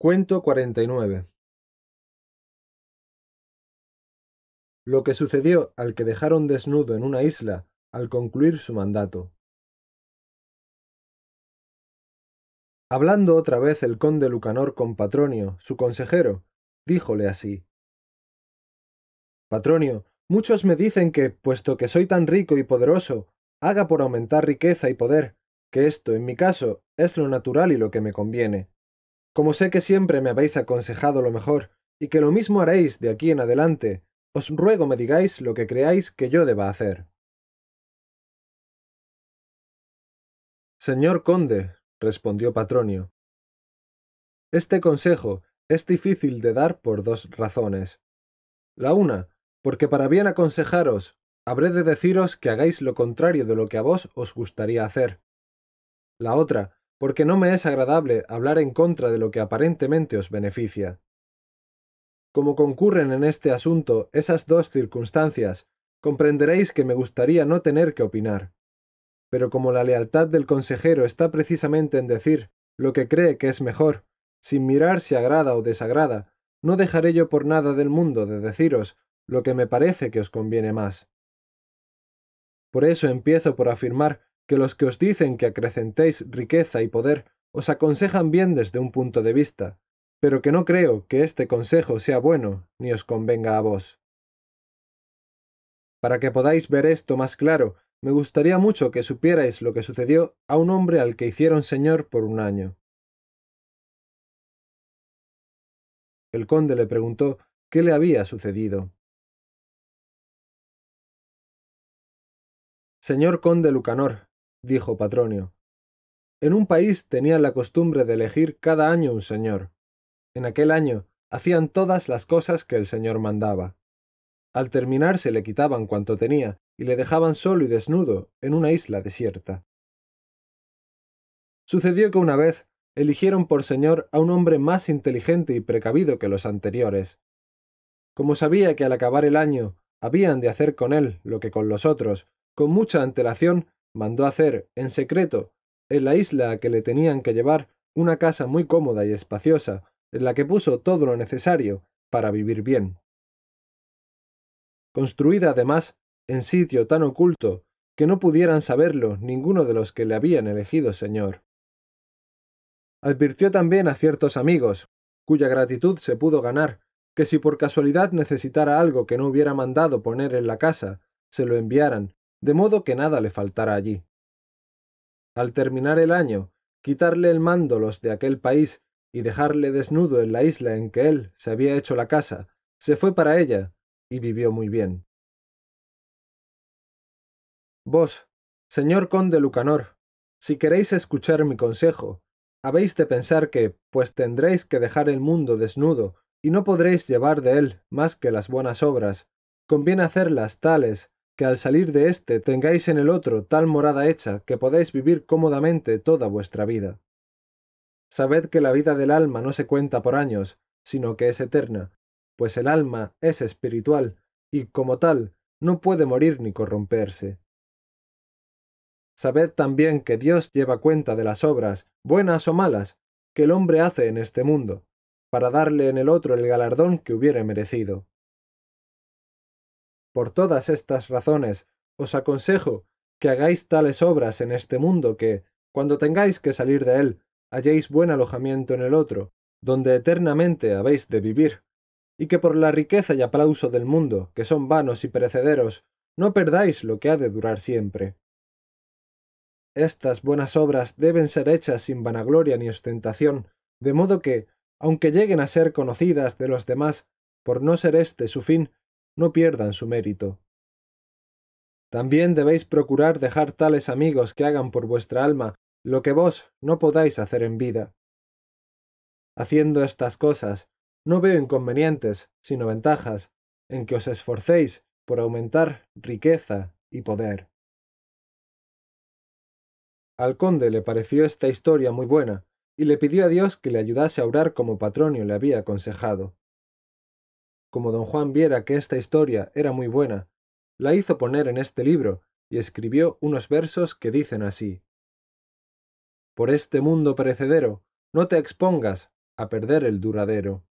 Cuento 49 Lo que sucedió al que dejaron desnudo en una isla al concluir su mandato. Hablando otra vez el conde Lucanor con Patronio, su consejero, díjole así Patronio, muchos me dicen que, puesto que soy tan rico y poderoso, haga por aumentar riqueza y poder, que esto, en mi caso, es lo natural y lo que me conviene como sé que siempre me habéis aconsejado lo mejor, y que lo mismo haréis de aquí en adelante, os ruego me digáis lo que creáis que yo deba hacer. Señor conde, respondió Patronio, este consejo es difícil de dar por dos razones. La una, porque para bien aconsejaros, habré de deciros que hagáis lo contrario de lo que a vos os gustaría hacer. La otra, porque no me es agradable hablar en contra de lo que aparentemente os beneficia. Como concurren en este asunto esas dos circunstancias, comprenderéis que me gustaría no tener que opinar. Pero como la lealtad del consejero está precisamente en decir lo que cree que es mejor, sin mirar si agrada o desagrada, no dejaré yo por nada del mundo de deciros lo que me parece que os conviene más. Por eso empiezo por afirmar que los que os dicen que acrecentéis riqueza y poder os aconsejan bien desde un punto de vista, pero que no creo que este consejo sea bueno ni os convenga a vos. Para que podáis ver esto más claro, me gustaría mucho que supierais lo que sucedió a un hombre al que hicieron señor por un año. El conde le preguntó qué le había sucedido. Señor conde Lucanor, dijo Patronio. En un país tenían la costumbre de elegir cada año un señor. En aquel año hacían todas las cosas que el señor mandaba. Al terminar se le quitaban cuanto tenía y le dejaban solo y desnudo en una isla desierta. Sucedió que una vez eligieron por señor a un hombre más inteligente y precavido que los anteriores. Como sabía que al acabar el año habían de hacer con él lo que con los otros, con mucha antelación mandó hacer, en secreto, en la isla a que le tenían que llevar, una casa muy cómoda y espaciosa, en la que puso todo lo necesario para vivir bien. Construida además en sitio tan oculto que no pudieran saberlo ninguno de los que le habían elegido señor. Advirtió también a ciertos amigos, cuya gratitud se pudo ganar, que si por casualidad necesitara algo que no hubiera mandado poner en la casa, se lo enviaran, de modo que nada le faltara allí. Al terminar el año, quitarle el mando los de aquel país y dejarle desnudo en la isla en que él se había hecho la casa, se fue para ella y vivió muy bien. Vos, señor conde Lucanor, si queréis escuchar mi consejo, habéis de pensar que, pues tendréis que dejar el mundo desnudo y no podréis llevar de él más que las buenas obras, conviene hacerlas tales que al salir de éste tengáis en el otro tal morada hecha que podáis vivir cómodamente toda vuestra vida. Sabed que la vida del alma no se cuenta por años, sino que es eterna, pues el alma es espiritual, y como tal, no puede morir ni corromperse. Sabed también que Dios lleva cuenta de las obras, buenas o malas, que el hombre hace en este mundo, para darle en el otro el galardón que hubiere merecido. Por todas estas razones, os aconsejo que hagáis tales obras en este mundo que, cuando tengáis que salir de él, halléis buen alojamiento en el otro, donde eternamente habéis de vivir, y que por la riqueza y aplauso del mundo, que son vanos y perecederos, no perdáis lo que ha de durar siempre. Estas buenas obras deben ser hechas sin vanagloria ni ostentación, de modo que, aunque lleguen a ser conocidas de los demás, por no ser este su fin, no pierdan su mérito. También debéis procurar dejar tales amigos que hagan por vuestra alma lo que vos no podáis hacer en vida. Haciendo estas cosas, no veo inconvenientes, sino ventajas, en que os esforcéis por aumentar riqueza y poder. Al conde le pareció esta historia muy buena, y le pidió a Dios que le ayudase a orar como Patronio le había aconsejado como don Juan viera que esta historia era muy buena, la hizo poner en este libro y escribió unos versos que dicen así Por este mundo perecedero, no te expongas a perder el duradero.